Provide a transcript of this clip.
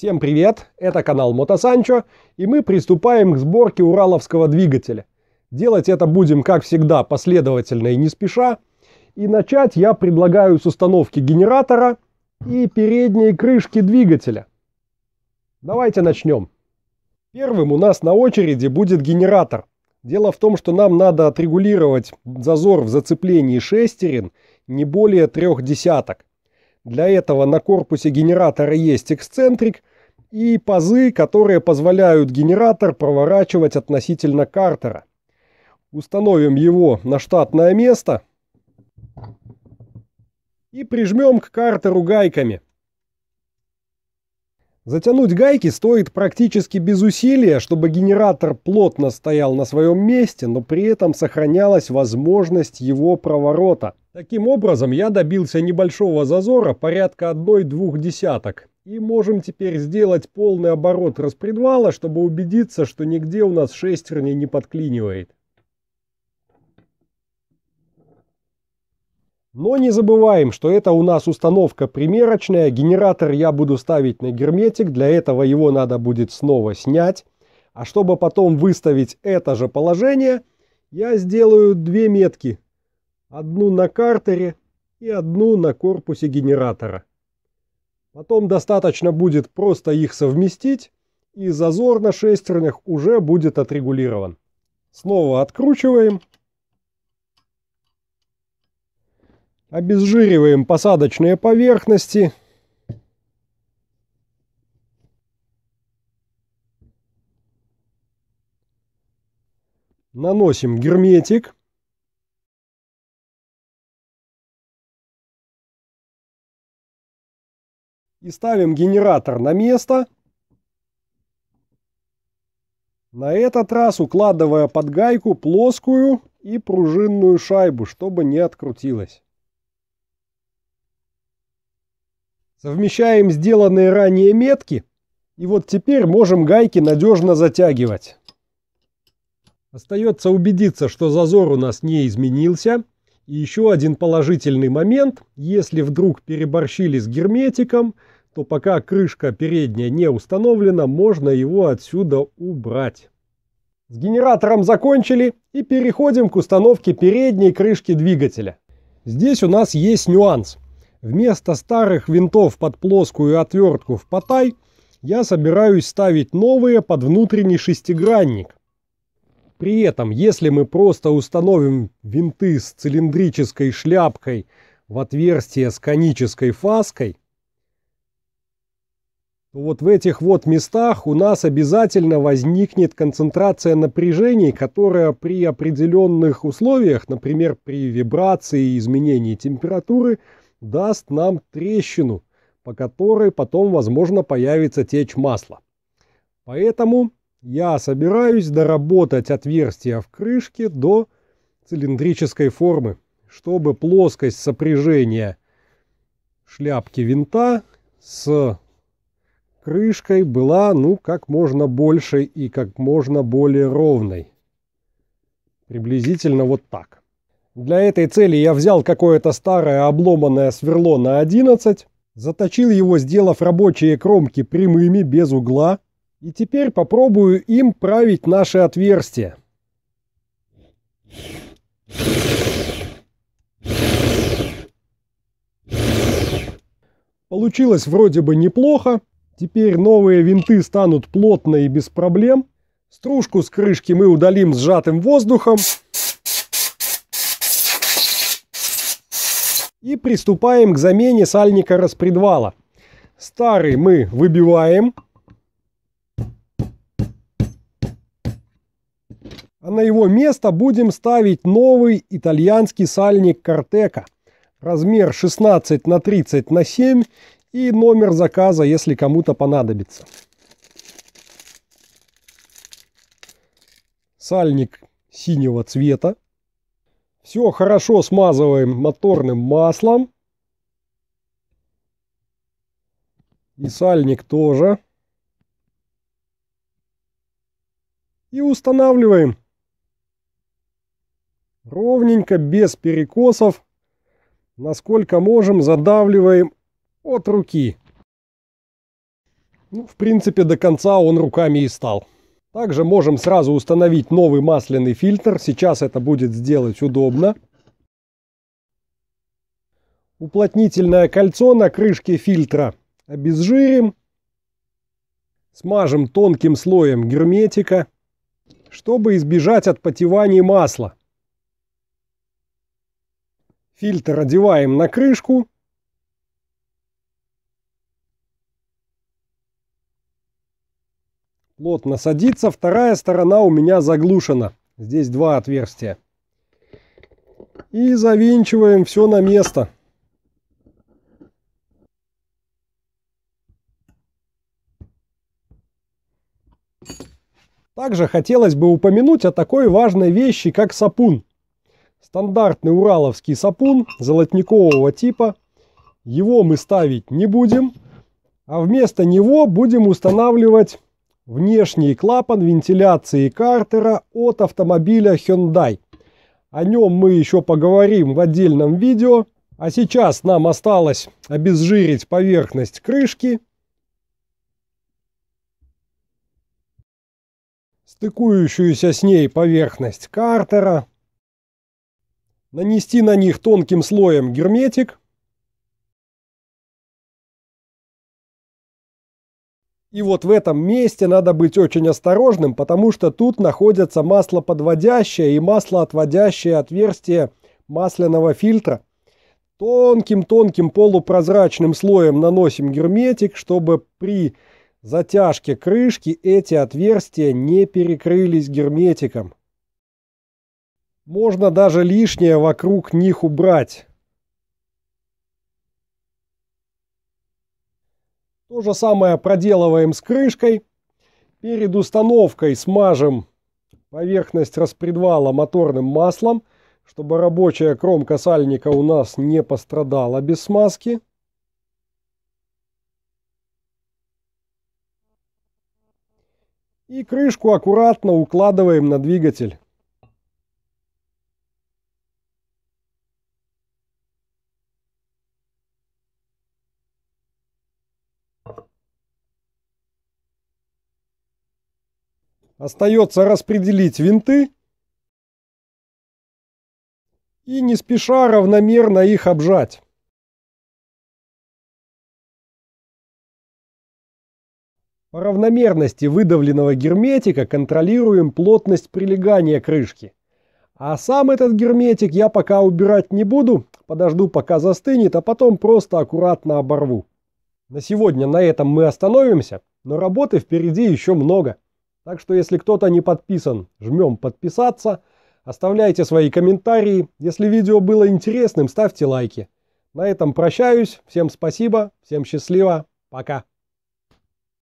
Всем привет! Это канал Мотосанчо, и мы приступаем к сборке ураловского двигателя. Делать это будем, как всегда, последовательно и не спеша. И начать я предлагаю с установки генератора и передней крышки двигателя. Давайте начнем. Первым у нас на очереди будет генератор. Дело в том, что нам надо отрегулировать зазор в зацеплении шестерен не более трех десяток. Для этого на корпусе генератора есть эксцентрик – и пазы, которые позволяют генератор проворачивать относительно картера. Установим его на штатное место и прижмем к картеру гайками. Затянуть гайки стоит практически без усилия, чтобы генератор плотно стоял на своем месте, но при этом сохранялась возможность его проворота. Таким образом, я добился небольшого зазора порядка 1-2 десяток и можем теперь сделать полный оборот распредвала, чтобы убедиться, что нигде у нас шестерни не подклинивает. Но не забываем, что это у нас установка примерочная, генератор я буду ставить на герметик, для этого его надо будет снова снять. А чтобы потом выставить это же положение, я сделаю две метки. Одну на картере и одну на корпусе генератора. Потом достаточно будет просто их совместить, и зазор на шестернях уже будет отрегулирован. Снова откручиваем. Обезжириваем посадочные поверхности. Наносим герметик. и ставим генератор на место. На этот раз укладывая под гайку плоскую и пружинную шайбу, чтобы не открутилась. Совмещаем сделанные ранее метки, и вот теперь можем гайки надежно затягивать. Остается убедиться, что зазор у нас не изменился. И еще один положительный момент, если вдруг переборщили с герметиком – то пока крышка передняя не установлена, можно его отсюда убрать. С генератором закончили и переходим к установке передней крышки двигателя. Здесь у нас есть нюанс. Вместо старых винтов под плоскую отвертку в потай я собираюсь ставить новые под внутренний шестигранник. При этом, если мы просто установим винты с цилиндрической шляпкой в отверстие с конической фаской, то вот в этих вот местах у нас обязательно возникнет концентрация напряжений, которая при определенных условиях, например, при вибрации и изменении температуры, даст нам трещину, по которой потом, возможно, появится течь масла. Поэтому я собираюсь доработать отверстие в крышке до цилиндрической формы, чтобы плоскость сопряжения шляпки винта с крышкой была, ну, как можно больше и как можно более ровной. Приблизительно вот так. Для этой цели я взял какое-то старое обломанное сверло на 11, заточил его, сделав рабочие кромки прямыми, без угла, и теперь попробую им править наши отверстия. Получилось вроде бы неплохо, Теперь новые винты станут плотно и без проблем. Стружку с крышки мы удалим сжатым воздухом. И приступаем к замене сальника распредвала. Старый мы выбиваем. А на его место будем ставить новый итальянский сальник Картека. Размер 16 на 30 на 7 и номер заказа, если кому-то понадобится. Сальник синего цвета. Все хорошо смазываем моторным маслом. И сальник тоже. И устанавливаем. Ровненько, без перекосов. Насколько можем, задавливаем от руки. Ну, в принципе, до конца он руками и стал. Также можем сразу установить новый масляный фильтр. Сейчас это будет сделать удобно. Уплотнительное кольцо на крышке фильтра обезжирим. Смажем тонким слоем герметика, чтобы избежать отпотевания масла. Фильтр одеваем на крышку плотно садится, вторая сторона у меня заглушена. Здесь два отверстия. И завинчиваем все на место. Также хотелось бы упомянуть о такой важной вещи, как сапун. Стандартный ураловский сапун золотникового типа. Его мы ставить не будем, а вместо него будем устанавливать внешний клапан вентиляции картера от автомобиля Hyundai. О нем мы еще поговорим в отдельном видео, а сейчас нам осталось обезжирить поверхность крышки. Стыкующуюся с ней поверхность картера. Нанести на них тонким слоем герметик. И вот в этом месте надо быть очень осторожным, потому что тут находятся маслоподводящее и маслоотводящее отверстие масляного фильтра. Тонким-тонким полупрозрачным слоем наносим герметик, чтобы при затяжке крышки эти отверстия не перекрылись герметиком. Можно даже лишнее вокруг них убрать. То же самое проделываем с крышкой. Перед установкой смажем поверхность распредвала моторным маслом, чтобы рабочая кромка сальника у нас не пострадала без смазки. И крышку аккуратно укладываем на двигатель. Остается распределить винты и не спеша равномерно их обжать. По равномерности выдавленного герметика контролируем плотность прилегания крышки. А сам этот герметик я пока убирать не буду, подожду пока застынет, а потом просто аккуратно оборву. На сегодня на этом мы остановимся, но работы впереди еще много. Так что, если кто-то не подписан, жмем подписаться, оставляйте свои комментарии. Если видео было интересным, ставьте лайки. На этом прощаюсь. Всем спасибо, всем счастливо, пока.